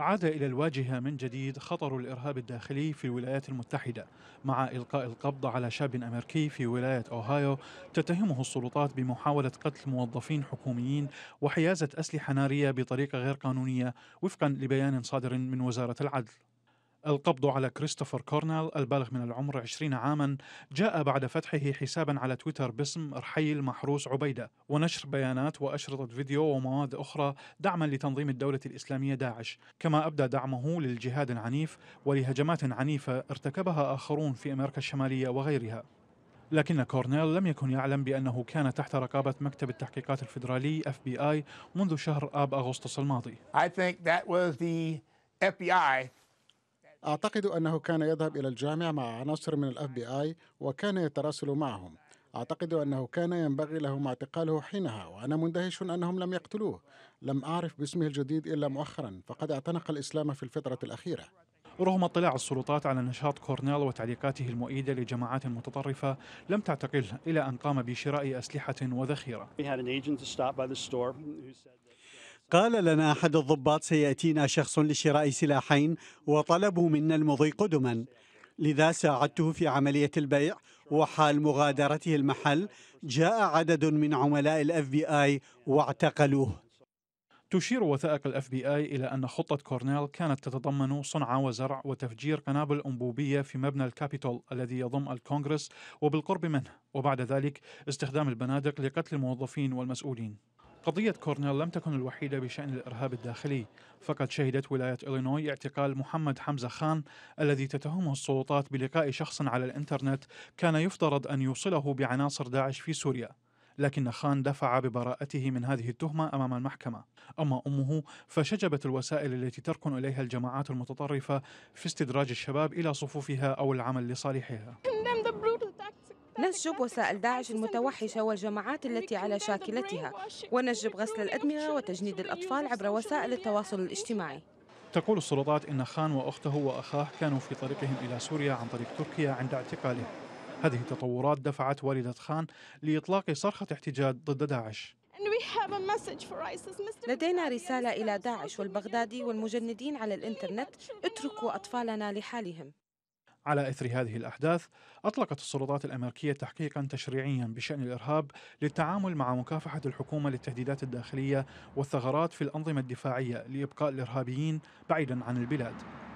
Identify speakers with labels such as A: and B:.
A: عاد إلى الواجهة من جديد خطر الإرهاب الداخلي في الولايات المتحدة مع إلقاء القبض على شاب أمريكي في ولاية أوهايو تتهمه السلطات بمحاولة قتل موظفين حكوميين وحيازة أسلحة نارية بطريقة غير قانونية وفقا لبيان صادر من وزارة العدل القبض على كريستوفر كورنيل البالغ من العمر 20 عاما جاء بعد فتحه حسابا على تويتر باسم رحيل محروس عبيدة ونشر بيانات وأشرطة فيديو ومواد أخرى دعما لتنظيم الدولة الإسلامية داعش كما أبدى دعمه للجهاد العنيف ولهجمات عنيفة ارتكبها آخرون في أمريكا الشمالية وغيرها لكن كورنيل لم يكن يعلم بأنه كان تحت رقابة مكتب التحقيقات الفيدرالي FBI منذ شهر آب أغسطس الماضي I
B: think that was the
A: FBI أعتقد أنه كان يذهب إلى الجامع مع عناصر من الأف بي آي وكان يتراسل معهم أعتقد أنه كان ينبغي لهم اعتقاله حينها وأنا مندهش أنهم لم يقتلوه لم أعرف باسمه الجديد إلا مؤخرا فقد اعتنق الإسلام في الفترة الأخيرة رغم اطلاع السلطات على نشاط كورنيل وتعليقاته المؤيدة لجماعات متطرفة لم تعتقله إلى أن قام بشراء أسلحة وذخيرة قال لنا أحد الضباط سيأتينا شخص لشراء سلاحين وطلبوا منا المضي قدما لذا ساعدته في عملية البيع وحال مغادرته المحل جاء عدد من عملاء الاف بي اي واعتقلوه تشير وثائق الاف بي اي الى ان خطه كورنيل كانت تتضمن صنع وزرع وتفجير قنابل انبوبيه في مبنى الكابيتول الذي يضم الكونغرس وبالقرب منه وبعد ذلك استخدام البنادق لقتل الموظفين والمسؤولين قضية كورنيل لم تكن الوحيدة بشأن الإرهاب الداخلي فقد شهدت ولاية إلينوي اعتقال محمد حمزة خان الذي تتهمه السلطات بلقاء شخص على الإنترنت كان يفترض أن يوصله بعناصر داعش في سوريا لكن خان دفع ببراءته من هذه التهمة أمام المحكمة أما أمه فشجبت الوسائل التي تركن إليها الجماعات المتطرفة في استدراج الشباب إلى صفوفها أو العمل لصالحها
B: نسجب وسائل داعش المتوحشة والجماعات التي على شاكلتها ونسجب غسل الأدمغة وتجنيد الأطفال عبر وسائل التواصل الاجتماعي
A: تقول السلطات إن خان وأخته وأخاه كانوا في طريقهم إلى سوريا عن طريق تركيا عند اعتقاله هذه التطورات دفعت والدة خان لإطلاق صرخة احتجاج ضد داعش
B: لدينا رسالة إلى داعش والبغدادي والمجندين على الإنترنت اتركوا أطفالنا لحالهم
A: على اثر هذه الاحداث اطلقت السلطات الامريكيه تحقيقا تشريعيا بشان الارهاب للتعامل مع مكافحه الحكومه للتهديدات الداخليه والثغرات في الانظمه الدفاعيه لابقاء الارهابيين بعيدا عن البلاد.